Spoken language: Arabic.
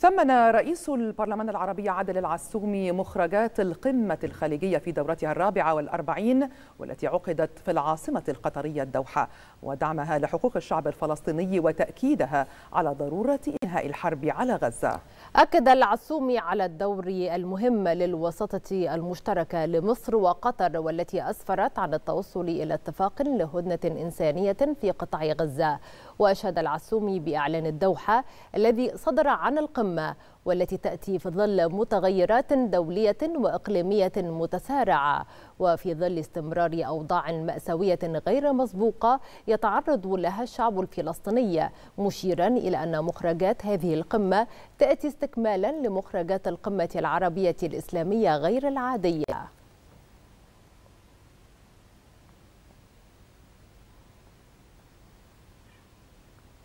ثمن رئيس البرلمان العربي عادل العسومي مخرجات القمة الخليجية في دورتها الرابعة والأربعين والتي عقدت في العاصمة القطرية الدوحة ودعمها لحقوق الشعب الفلسطيني وتأكيدها على ضرورة إنهاء الحرب على غزة أكد العسومي على الدور المهم للوساطة المشتركة لمصر وقطر والتي أسفرت عن التوصل إلى اتفاق لهدنة إنسانية في قطاع غزة وأشهد العسومي بإعلان الدوحة الذي صدر عن القمة والتي تأتي في ظل متغيرات دولية وإقليمية متسارعة وفي ظل استمرار أوضاع مأساوية غير مسبوقة يتعرض لها الشعب الفلسطيني مشيرا إلى أن مخرجات هذه القمة تأتي استكمالا لمخرجات القمة العربية الإسلامية غير العادية